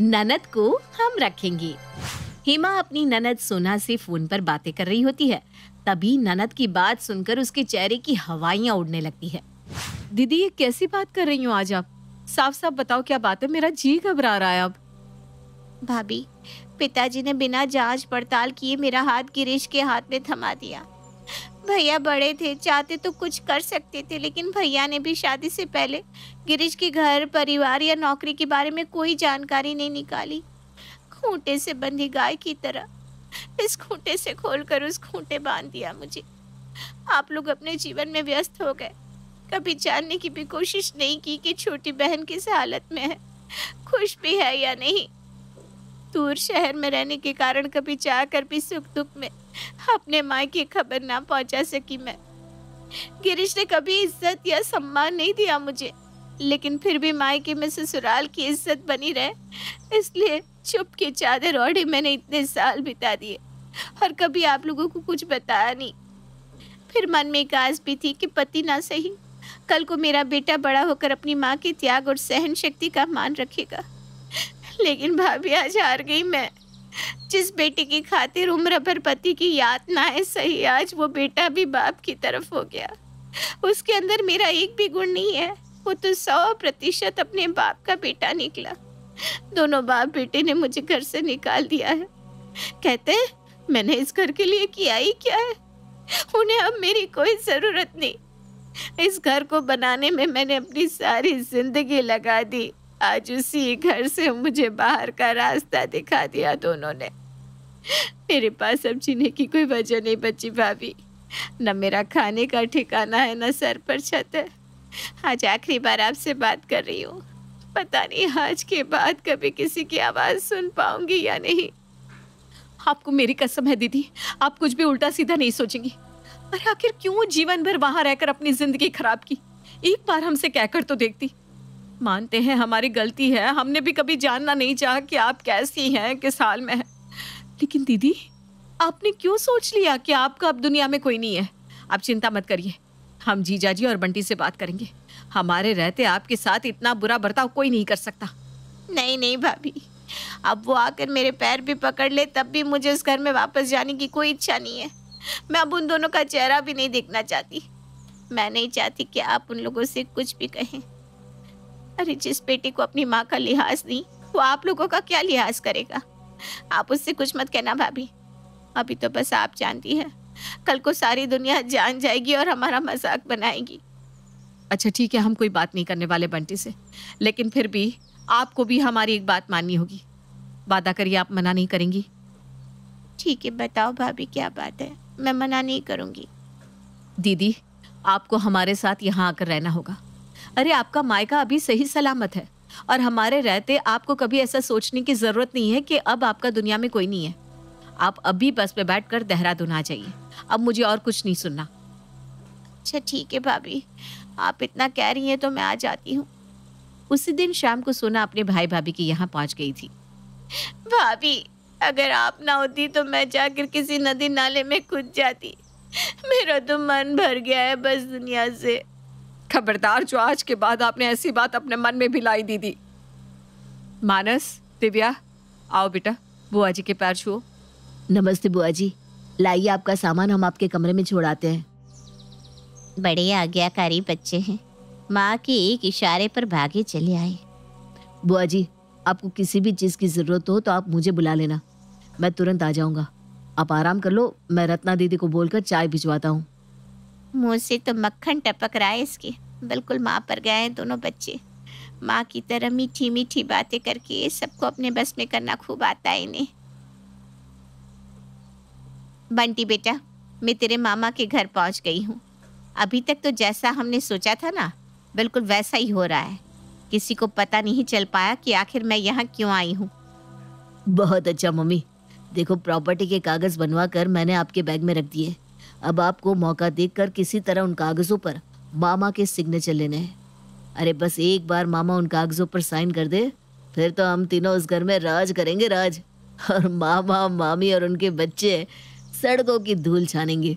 ननद को हम रखेंगे हेमा अपनी ननद सोना से फोन पर बातें कर रही होती है तभी ननद की बात सुनकर उसके चेहरे की हवाइया उड़ने लगती है दीदी ये कैसी बात कर रही हो आज आप साफ साफ बताओ क्या बात है मेरा जी घबरा रहा है अब भाभी पिताजी ने बिना जांच पड़ताल किए मेरा हाथ गिरीश के हाथ में थमा दिया भैया बड़े थे चाहते तो कुछ कर सकते थे लेकिन भैया ने भी शादी से पहले गिरीश के घर परिवार या नौकरी के बारे में कोई जानकारी नहीं निकाली खूंटे से बंधी गाय की तरह इस खूंटे से खोलकर उस खूंटे बांध दिया मुझे आप लोग अपने जीवन में व्यस्त हो गए कभी जानने की भी कोशिश नहीं की कि छोटी बहन किस हालत में है खुश भी है या नहीं दूर शहर में रहने के कारण कभी चाह कर भी सुख दुख में अपने माँ की खबर ना पहुंचा सकी मैं गिरीश ने कभी इज्जत या सम्मान नहीं दिया मुझे लेकिन फिर भी के में ससुराल की इज्जत बनी रहे इसलिए चुप के चादर ओढ़े मैंने इतने साल बिता दिए और कभी आप लोगों को कुछ बताया नहीं फिर मन में एक आस भी थी कि पति ना सही कल को मेरा बेटा बड़ा होकर अपनी माँ के त्याग और सहन शक्ति का मान रखेगा लेकिन भाभी आज हार गई मैं जिस बेटी की खातिर उम्र भर पति की याद ना है सही आज वो बेटा भी बाप की तरफ हो गया उसके अंदर मेरा एक भी गुण नहीं है वो तो सौ प्रतिशत अपने बाप का बेटा निकला दोनों बाप बेटे ने मुझे घर से निकाल दिया है कहते हैं मैंने इस घर के लिए किया ही क्या है उन्हें अब मेरी कोई ज़रूरत नहीं इस घर को बनाने में मैंने अपनी सारी जिंदगी लगा दी आज उसी घर से मुझे बाहर का रास्ता दिखा दिया दोनों ने मेरे पास अब जीने की कोई वजह नहीं बची भाभी न मेरा खाने का ठिकाना है न सर पर छत है आज आखिरी बार आपसे बात कर रही हूँ पता नहीं आज के बाद कभी किसी की आवाज़ सुन पाऊंगी या नहीं आपको मेरी कसम है दीदी आप कुछ भी उल्टा सीधा नहीं सोचेंगी अरे आखिर क्यों जीवन भर वहां रहकर अपनी जिंदगी खराब की एक बार हमसे कहकर तो देखती मानते हैं हमारी गलती है हमने भी कभी जानना नहीं चाहा कि आप कैसी हैं किस हाल में हैं लेकिन दीदी आपने क्यों सोच लिया कि आपका अब दुनिया में कोई नहीं है आप चिंता मत करिए हम जीजा जी और बंटी से बात करेंगे हमारे रहते आपके साथ इतना बुरा बर्ताव कोई नहीं कर सकता नहीं नहीं भाभी अब वो आकर मेरे पैर भी पकड़ ले तब भी मुझे उस घर में वापस जाने की कोई इच्छा नहीं है मैं अब उन दोनों का चेहरा भी नहीं देखना चाहती मैं नहीं चाहती कि आप उन लोगों से कुछ भी कहें अरे जिस बेटे को अपनी माँ का लिहाज नहीं वो आप लोगों का क्या लिहाज करेगा आप उससे कुछ मत कहना भाभी अभी तो बस आप जानती है कल को सारी दुनिया जान जाएगी और हमारा मजाक बनाएगी अच्छा ठीक है हम कोई बात नहीं करने वाले बंटी से लेकिन फिर भी आपको भी हमारी एक बात माननी होगी वादा करिए आप मना नहीं करेंगी ठीक है बताओ भाभी क्या बात है मैं मना नहीं करूंगी दीदी आपको हमारे साथ यहाँ आकर रहना होगा अरे आपका मायका अभी सही सलामत है और हमारे रहते आपको कभी ऐसा सोचने की ज़रूरत नहीं है कि अब आपका दुनिया में कोई नहीं है आप अभी बस पे बैठ कर देहरादून आ जाइए अब मुझे और कुछ नहीं सुनना अच्छा ठीक है भाभी आप इतना कह रही हैं तो मैं आ जाती हूँ उसी दिन शाम को सोना अपने भाई भाभी के यहाँ पहुँच गई थी भाभी अगर आप ना होती तो मैं जाकर किसी नदी नाले में कूद जाती मेरा तो मन भर गया है बस दुनिया से खबरदार जो आज के बाद आपने ऐसी बात अपने मन में भी लाई दीदी मानस दिव्या आओ बेटा बुआ जी के पैर छुओ नमस्ते बुआ जी लाइए आपका सामान हम आपके कमरे में छोड़ाते हैं बड़े आज्ञाकारी बच्चे हैं माँ के एक इशारे पर भागे चले आए बुआ जी आपको किसी भी चीज़ की ज़रूरत हो तो आप मुझे बुला लेना मैं तुरंत आ जाऊंगा आप आराम कर लो मैं रत्ना दीदी को बोलकर चाय भिजवाता हूँ मुंह से तो मक्खन टपक रहा है इसके बिल्कुल माँ पर गए हैं दोनों बच्चे माँ की तरह मीठी मीठी बातें करके ये सबको अपने बस में करना खूब आता है इन्हें बंटी बेटा मैं तेरे मामा के घर पहुँच गई हूँ अभी तक तो जैसा हमने सोचा था ना बिल्कुल वैसा ही हो रहा है किसी को पता नहीं चल पाया कि आखिर मैं यहाँ क्यों आई हूँ बहुत अच्छा मम्मी देखो प्रॉपर्टी के कागज़ बनवा कर मैंने आपके बैग में रख दिए अब आपको मौका देखकर किसी तरह उन कागज़ों पर मामा के सिग्नेचर लेने हैं अरे बस एक बार मामा उन कागज़ों पर साइन कर दे फिर तो हम तीनों उस घर में राज करेंगे राज और मामा मामी और उनके बच्चे सड़कों की धूल छानेंगे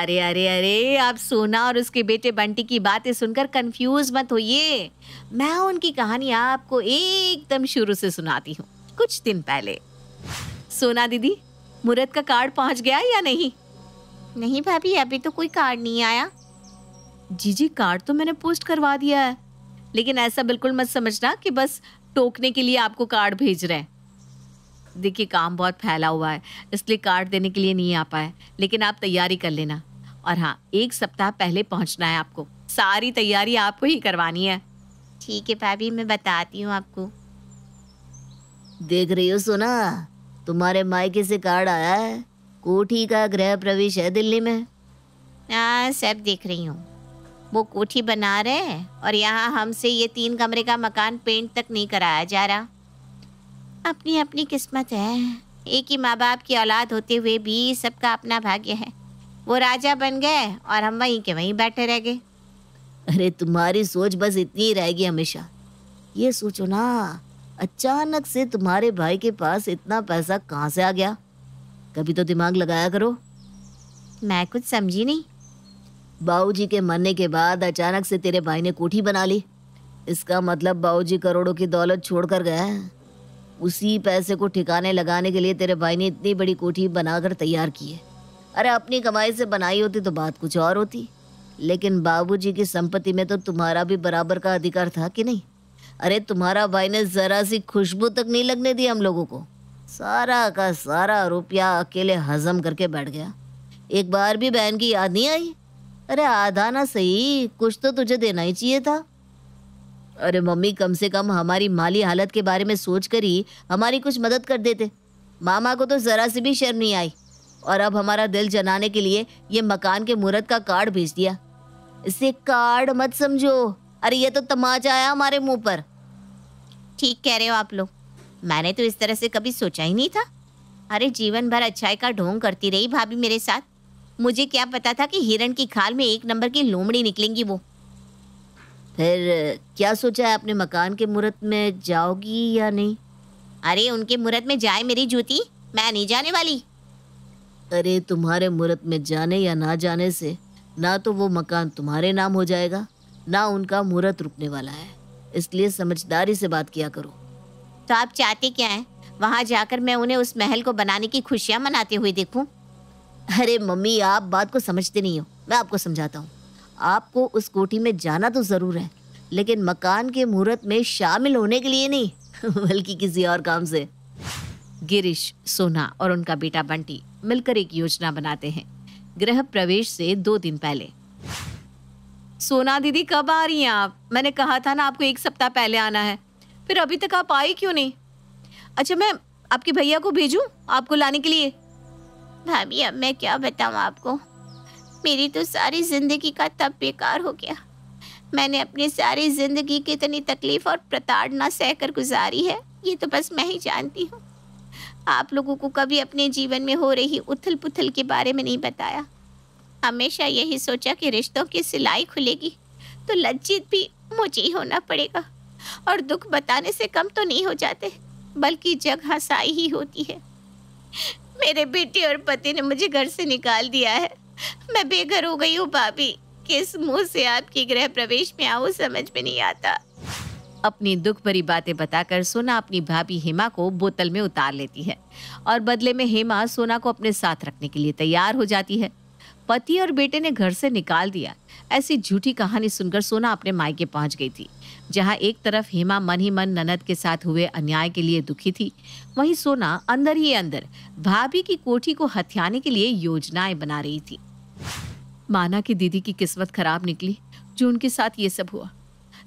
अरे अरे अरे आप सोना और उसके बेटे बंटी की बातें सुनकर कंफ्यूज मत होइए मैं उनकी कहानी आपको एकदम शुरू से सुनाती हूँ कुछ दिन पहले सोना दीदी मुरत का कार्ड पहुँच गया या नहीं नहीं भाभी अभी तो कोई कार्ड नहीं आया जी जी कार्ड तो मैंने पोस्ट करवा दिया है लेकिन ऐसा बिल्कुल मत समझना कि बस टोकने के लिए आपको कार्ड भेज रहे हैं देखिए काम बहुत फैला हुआ है इसलिए कार्ड देने के लिए नहीं आ पाए लेकिन आप तैयारी कर लेना और हाँ एक सप्ताह पहले पहुंचना है आपको सारी तैयारी आपको ही करवानी है ठीक है भाभी मैं बताती हूँ आपको देख रही हो सोना तुम्हारे मायके से कार्ड आया है कोठी का गृह प्रवेश है दिल्ली में आ, सब देख रही हूँ वो कोठी बना रहे हैं और यहाँ हमसे ये तीन कमरे का मकान पेंट तक नहीं कराया जा रहा अपनी अपनी किस्मत है एक ही माँ बाप की औलाद होते हुए भी सबका अपना भाग्य है वो राजा बन गए और हम वहीं के वहीं बैठे रह गए अरे तुम्हारी सोच बस इतनी ही रहेगी हमेशा ये सोचो ना अचानक से तुम्हारे भाई के पास इतना पैसा कहाँ से आ गया कभी तो दिमाग लगाया करो मैं कुछ समझी नहीं बाबू के मरने के बाद अचानक से तेरे भाई ने कोठी बना ली इसका मतलब बाबू करोड़ों की दौलत छोड़कर गया है उसी पैसे को ठिकाने लगाने के लिए तेरे भाई ने इतनी बड़ी कोठी बनाकर तैयार की है अरे अपनी कमाई से बनाई होती तो बात कुछ और होती लेकिन बाबूजी की संपत्ति में तो तुम्हारा भी बराबर का अधिकार था कि नहीं अरे तुम्हारा भाई ने जरा सी खुशबू तक नहीं लगने दी हम लोगों को सारा का सारा रुपया अकेले हजम करके बैठ गया एक बार भी बहन की याद नहीं आई अरे आधा ना सही कुछ तो तुझे देना ही चाहिए था अरे मम्मी कम से कम हमारी माली हालत के बारे में सोच कर ही हमारी कुछ मदद कर देते मामा को तो ज़रा सी भी शर्म नहीं आई और अब हमारा दिल जनाने के लिए ये मकान के मुहूर्त का कार्ड भेज दिया इसे कार्ड मत समझो अरे ये तो तमाचा आया हमारे मुंह पर ठीक कह रहे हो आप लोग मैंने तो इस तरह से कभी सोचा ही नहीं था अरे जीवन भर अच्छाई का ढोंग करती रही भाभी मेरे साथ मुझे क्या पता था कि हिरण की खाल में एक नंबर की लोमड़ी निकलेंगी वो फिर क्या सोचा है अपने मकान के मुहूर्त में जाओगी या नहीं अरे उनके मुहूर्त में जाए मेरी जूती मैं नहीं जाने वाली अरे तुम्हारे मुहूर्त में जाने या ना जाने से ना तो वो मकान तुम्हारे नाम हो जाएगा ना उनका मुहूर्त रुकने वाला है इसलिए समझदारी से बात किया करो तो आप चाहते क्या हैं वहाँ जाकर मैं उन्हें उस महल को बनाने की खुशियाँ मनाते हुए देखूँ अरे मम्मी आप बात को समझते नहीं हो मैं आपको समझाता हूँ आपको उस कोठी में जाना तो ज़रूर है लेकिन मकान के मुहूर्त में शामिल होने के लिए नहीं बल्कि किसी और काम से गिरीश सोना और उनका बेटा बंटी मिलकर एक योजना बनाते हैं गृह प्रवेश से दो दिन पहले सोना दीदी कब आ रही हैं आप मैंने कहा था ना आपको एक सप्ताह पहले आना है फिर अभी तक आप आई क्यों नहीं अच्छा मैं आपके भैया को भेजूं आपको लाने के लिए भाभी अब मैं क्या बताऊं आपको मेरी तो सारी ज़िंदगी का तब बेकार हो गया मैंने अपनी सारी ज़िंदगी की इतनी तकलीफ़ और प्रताड़ना सहकर गुजारी है ये तो बस मैं ही जानती हूँ आप लोगों को कभी अपने जीवन में हो रही उथल पुथल के बारे में नहीं बताया हमेशा यही सोचा कि रिश्तों की सिलाई खुलेगी तो लज्जित भी मुझे ही होना पड़ेगा और दुख बताने से कम तो नहीं हो जाते बल्कि जग हंसाई ही होती है मेरे बेटे और पति ने मुझे घर से निकाल दिया है मैं बेघर हो गई हूँ भाभी किस मुंह से आपकी गृह प्रवेश में आऊ समझ में नहीं आता अपनी दुख भरी बातें बताकर सोना अपनी भाभी हेमा को बोतल में उतार लेती है और बदले में हेमा सोना को अपने साथ रखने के लिए तैयार हो जाती है पति और बेटे ने घर से निकाल दिया ऐसी झूठी कहानी सुनकर सोना अपने मायके पहुंच गई थी जहां एक तरफ हेमा मन ही मन ननद के साथ हुए अन्याय के लिए दुखी थी वहीं सोना अंदर ही अंदर भाभी की कोठी को हथियाने के लिए योजनाएं बना रही थी माना कि दीदी की किस्मत खराब निकली जो उनके साथ ये सब हुआ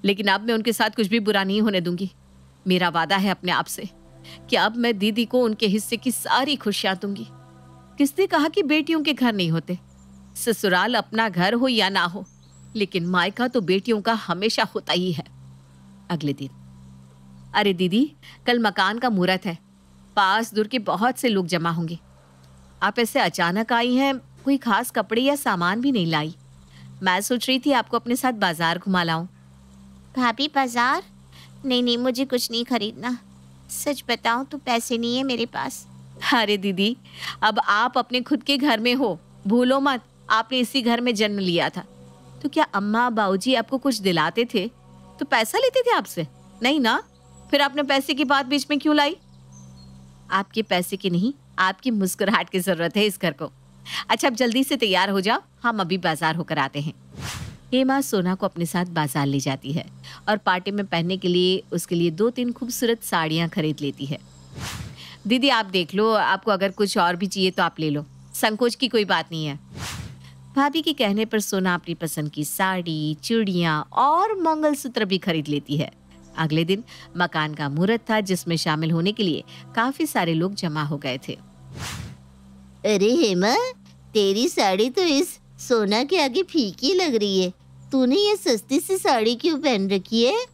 लेकिन अब मैं उनके साथ कुछ भी बुरा नहीं होने दूंगी मेरा वादा है अपने आप से कि अब मैं दीदी को उनके हिस्से की सारी खुशियां दूंगी किसने कहा कि बेटियों के घर नहीं होते ससुराल अपना घर हो या ना हो लेकिन मायका तो बेटियों का हमेशा होता ही है अगले दिन अरे दीदी कल मकान का मुहूर्त है पास दूर के बहुत से लोग जमा होंगे आप ऐसे अचानक आई हैं कोई खास कपड़े या सामान भी नहीं लाई मैं सोच रही थी आपको अपने साथ बाजार घुमा लाऊं भाभी बाजार नहीं नहीं मुझे कुछ नहीं खरीदना सच बताऊं तो पैसे नहीं है मेरे पास अरे दीदी अब आप अपने खुद के घर में हो भूलो मत आपने इसी घर में जन्म लिया था तो क्या अम्मा बाबूजी आपको कुछ दिलाते थे तो पैसा लेते थे आपसे नहीं ना फिर आपने पैसे की बात बीच में क्यों लाई आपके पैसे की नहीं आपकी मुस्कुराहट की जरूरत है इस घर को अच्छा अब जल्दी से तैयार हो जाओ हम अभी बाजार होकर आते हैं हेमा सोना को अपने साथ बाजार ले जाती है और पार्टी में पहनने के लिए उसके लिए दो तीन खूबसूरत साड़ियाँ खरीद लेती है दीदी आप देख लो आपको अगर कुछ और भी चाहिए तो आप ले लो संकोच की कोई बात नहीं है भाभी के कहने पर सोना अपनी पसंद की साड़ी चूड़ियाँ और मंगलसूत्र भी खरीद लेती है अगले दिन मकान का मुहूर्त था जिसमें शामिल होने के लिए काफी सारे लोग जमा हो गए थे अरे हेमा तेरी साड़ी तो इस सोना के आगे फीकी लग रही है तूने ये सस्ती सी साड़ी क्यों पहन रखी है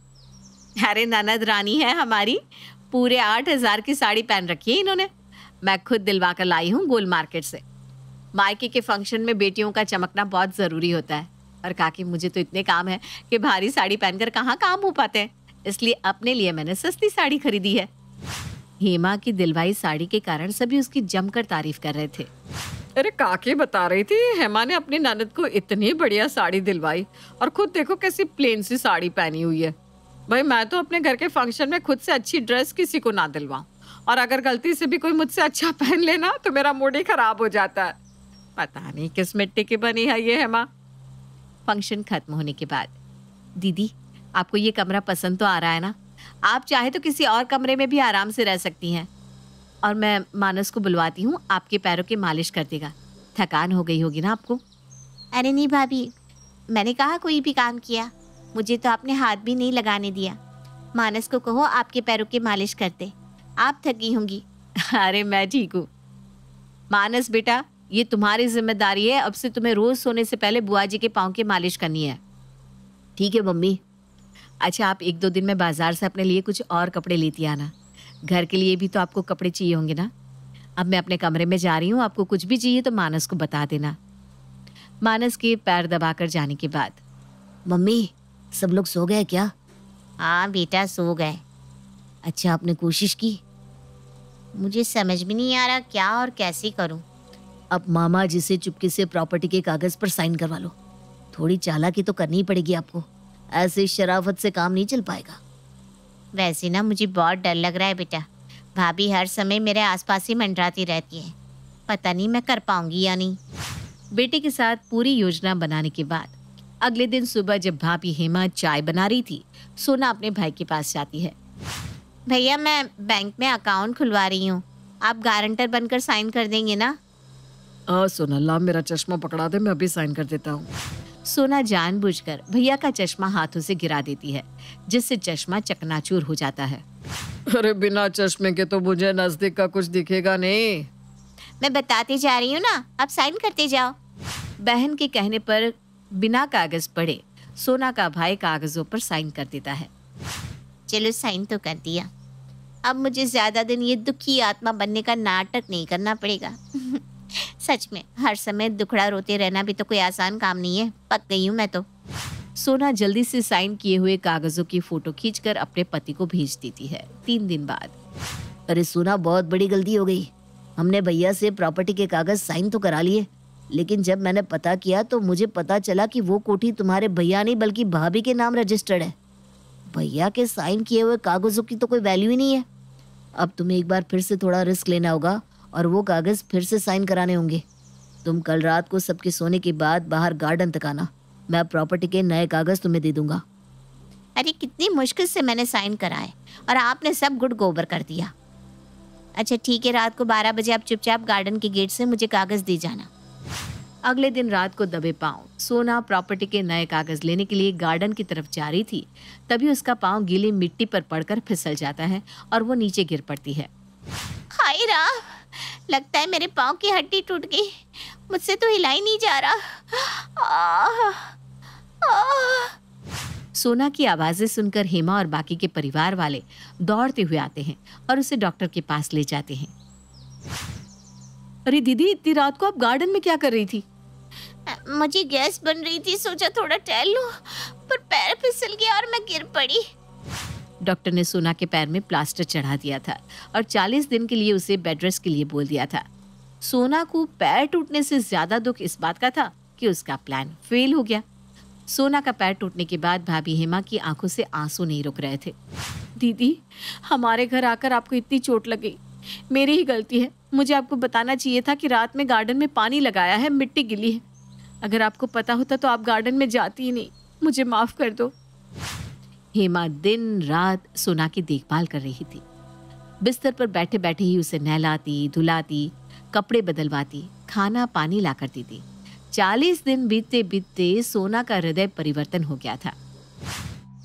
अरे ननद रानी है हमारी पूरे आठ हजार की साड़ी पहन रखी है इन्होंने मैं खुद दिलवा कर लाई हूँ गोल मार्केट से मायके के फंक्शन में बेटियों का चमकना बहुत ज़रूरी होता है और काकी मुझे तो इतने काम है कि भारी साड़ी पहनकर कहाँ काम हो पाते हैं इसलिए अपने लिए मैंने सस्ती साड़ी खरीदी है हेमा की दिलवाई साड़ी के कारण सभी उसकी जमकर तारीफ कर रहे थे अरे काकी बता रही थी हेमा ने अपनी ननद को इतनी बढ़िया साड़ी दिलवाई और खुद देखो कैसी प्लेन सी साड़ी पहनी हुई है भाई मैं तो अपने घर के फंक्शन में खुद से अच्छी ड्रेस किसी को ना दिलवाऊं और अगर गलती से भी कोई मुझसे अच्छा पहन लेना तो मेरा मूड ही खराब हो जाता है पता नहीं किस मिट्टी की बनी है ये हेमा फंक्शन खत्म होने के बाद दीदी आपको ये कमरा पसंद तो आ रहा है ना आप चाहे तो किसी और कमरे में भी आराम से रह सकती हैं और मैं मानस को बुलवाती हूँ आपके पैरों की मालिश कर देगा थकान हो गई होगी ना आपको अरे नहीं भाभी मैंने कहा कोई भी काम किया मुझे तो आपने हाथ भी नहीं लगाने दिया मानस को कहो आपके पैरों की मालिश करते आप थकी होंगी अरे मैं ठीक हूँ मानस बेटा ये तुम्हारी जिम्मेदारी है अब से तुम्हें रोज सोने से पहले बुआ जी के पाँव की मालिश करनी है ठीक है मम्मी अच्छा आप एक दो दिन में बाजार से अपने लिए कुछ और कपड़े लेती आना घर के लिए भी तो आपको कपड़े चाहिए होंगे ना अब मैं अपने कमरे में जा रही हूँ आपको कुछ भी चाहिए तो मानस को बता देना मानस के पैर दबाकर जाने के बाद मम्मी सब लोग सो गए क्या हाँ बेटा सो गए अच्छा आपने कोशिश की मुझे समझ भी नहीं आ रहा क्या और कैसे करूँ अब मामा जी से चुपके से प्रॉपर्टी के कागज पर साइन करवा लो थोड़ी चालाकी तो करनी पड़ेगी आपको ऐसे शराफत से काम नहीं चल पाएगा वैसे ना मुझे बहुत डर लग रहा है बेटा भाभी हर समय मेरे आसपास ही मंडराती रहती है पता नहीं मैं कर पाऊंगी या नहीं बेटे के साथ पूरी योजना बनाने के बाद अगले दिन सुबह जब भाभी हेमा चाय बना रही थी सोना अपने भाई के पास जाती है भैया मैं बैंक में अकाउंट खुलवा रही हूँ आप गारंटर बनकर साइन कर देंगे ना आ, सोना ला मेरा चश्मा पकड़ा दे मैं अभी साइन कर देता हूँ सोना जानबूझकर भैया का चश्मा हाथों से गिरा देती है जिससे चश्मा चकनाचूर हो जाता है अरे बिना चश्मे के तो मुझे नजदीक का कुछ दिखेगा नहीं मैं बताती जा रही हूँ ना अब साइन करते जाओ बहन के कहने पर बिना कागज पढ़े सोना का भाई कागजों पर साइन कर देता है चलो साइन तो कर दिया अब मुझे ज्यादा दिन ये दुखी आत्मा बनने का नाटक नहीं करना पड़ेगा सच में हर समय दुखड़ा रोते रहना भी तो कोई आसान काम नहीं है पक गई हूँ मैं तो सोना जल्दी से साइन किए हुए कागजों की फोटो खींचकर अपने पति को भेज देती है तीन दिन बाद अरे सोना बहुत बड़ी गलती हो गई हमने भैया से प्रॉपर्टी के कागज साइन तो करा लिए लेकिन जब मैंने पता किया तो मुझे पता चला कि वो कोठी तुम्हारे भैया नहीं बल्कि भाभी के नाम रजिस्टर्ड है भैया के साइन किए हुए कागजों की तो कोई वैल्यू ही नहीं है अब तुम्हें एक बार फिर से थोड़ा रिस्क लेना होगा और वो कागज़ फिर से साइन कराने होंगे तुम कल रात को सबके सोने के बाद बाहर गार्डन तक आना मैं प्रॉपर्टी के नए कागज़ तुम्हें दे दूंगा अरे कितनी मुश्किल से मैंने साइन कराए और आपने सब गुड गोबर कर दिया अच्छा ठीक है रात को बारह बजे आप चुपचाप गार्डन के गेट से मुझे कागज़ दे जाना अगले दिन रात को दबे पाँव सोना प्रॉपर्टी के नए कागज़ लेने के लिए गार्डन की तरफ जा रही थी तभी उसका पाँव गीली मिट्टी पर पड़कर फिसल जाता है और वो नीचे गिर पड़ती है हाय राम लगता है मेरे पाँव की हड्डी टूट गई मुझसे तो हिला ही नहीं जा रहा आ, आ, सोना की आवाज़ें सुनकर हेमा और बाकी के परिवार वाले दौड़ते हुए आते हैं और उसे डॉक्टर के पास ले जाते हैं अरे दीदी इतनी रात को आप गार्डन में क्या कर रही थी मुझे गैस बन रही थी सोचा थोड़ा टहल लूं पर पैर फिसल गया और मैं गिर पड़ी डॉक्टर ने सोना के पैर में प्लास्टर चढ़ा दिया था और 40 दिन के लिए उसे बेड रेस्ट के लिए बोल दिया था सोना को पैर टूटने से ज़्यादा दुख इस बात का था कि उसका प्लान फेल हो गया सोना का पैर टूटने के बाद भाभी हेमा की आंखों से आंसू नहीं रुक रहे थे दीदी हमारे घर आकर आपको इतनी चोट लग गई मेरी ही गलती है मुझे आपको बताना चाहिए था कि रात में गार्डन में पानी लगाया है मिट्टी गिली है अगर आपको पता होता तो आप गार्डन में जाती ही नहीं मुझे माफ़ कर दो हेमा दिन रात सोना की देखभाल कर रही थी बिस्तर पर बैठे बैठे ही उसे नहलाती धुलाती कपड़े बदलवाती खाना पानी ला करती थी चालीस दिन बीतते बीतते सोना का हृदय परिवर्तन हो गया था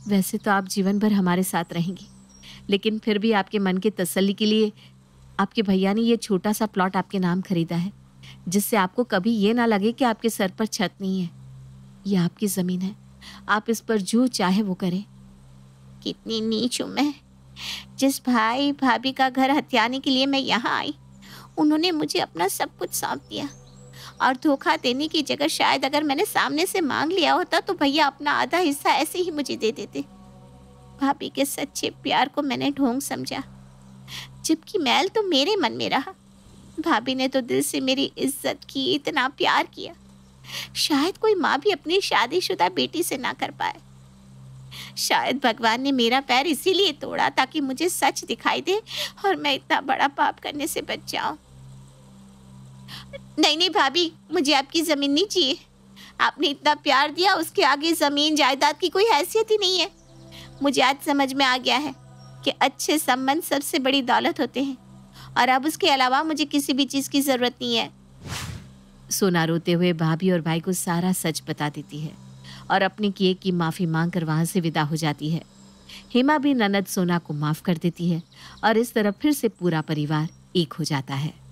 वैसे तो आप जीवन भर हमारे साथ रहेंगी लेकिन फिर भी आपके मन के तसल्ली के लिए आपके भैया ने ये छोटा सा प्लॉट आपके नाम खरीदा है जिससे आपको कभी ये ना लगे कि आपके सर पर छत नहीं है यह आपकी ज़मीन है आप इस पर जो चाहे वो करें कितनी नीच हूँ मैं जिस भाई भाभी का घर हथियाने के लिए मैं यहाँ आई उन्होंने मुझे अपना सब कुछ सौंप दिया और धोखा देने की जगह शायद अगर मैंने सामने से मांग लिया होता तो भैया अपना आधा हिस्सा ऐसे ही मुझे दे देते भाभी के सच्चे प्यार को मैंने ढोंग समझा जबकि मैल तो मेरे मन में रहा भाभी ने तो दिल से मेरी इज्जत की इतना प्यार किया शायद कोई माँ भी अपनी शादीशुदा बेटी से ना कर पाए शायद भगवान ने मेरा पैर इसीलिए तोड़ा ताकि मुझे सच दिखाई दे और मैं इतना बड़ा पाप करने से बच जाऊं नहीं नहीं भाभी मुझे आपकी ज़मीन नहीं चाहिए आपने इतना प्यार दिया उसके आगे ज़मीन जायदाद की कोई हैसियत ही नहीं है मुझे आज समझ में आ गया है कि अच्छे संबंध सबसे बड़ी दौलत होते हैं और अब उसके अलावा मुझे किसी भी चीज़ की ज़रूरत नहीं है सोना रोते हुए भाभी और भाई को सारा सच बता देती है और अपने किए की माफ़ी मांग कर वहाँ से विदा हो जाती है हेमा भी ननद सोना को माफ़ कर देती है और इस तरह फिर से पूरा परिवार एक हो जाता है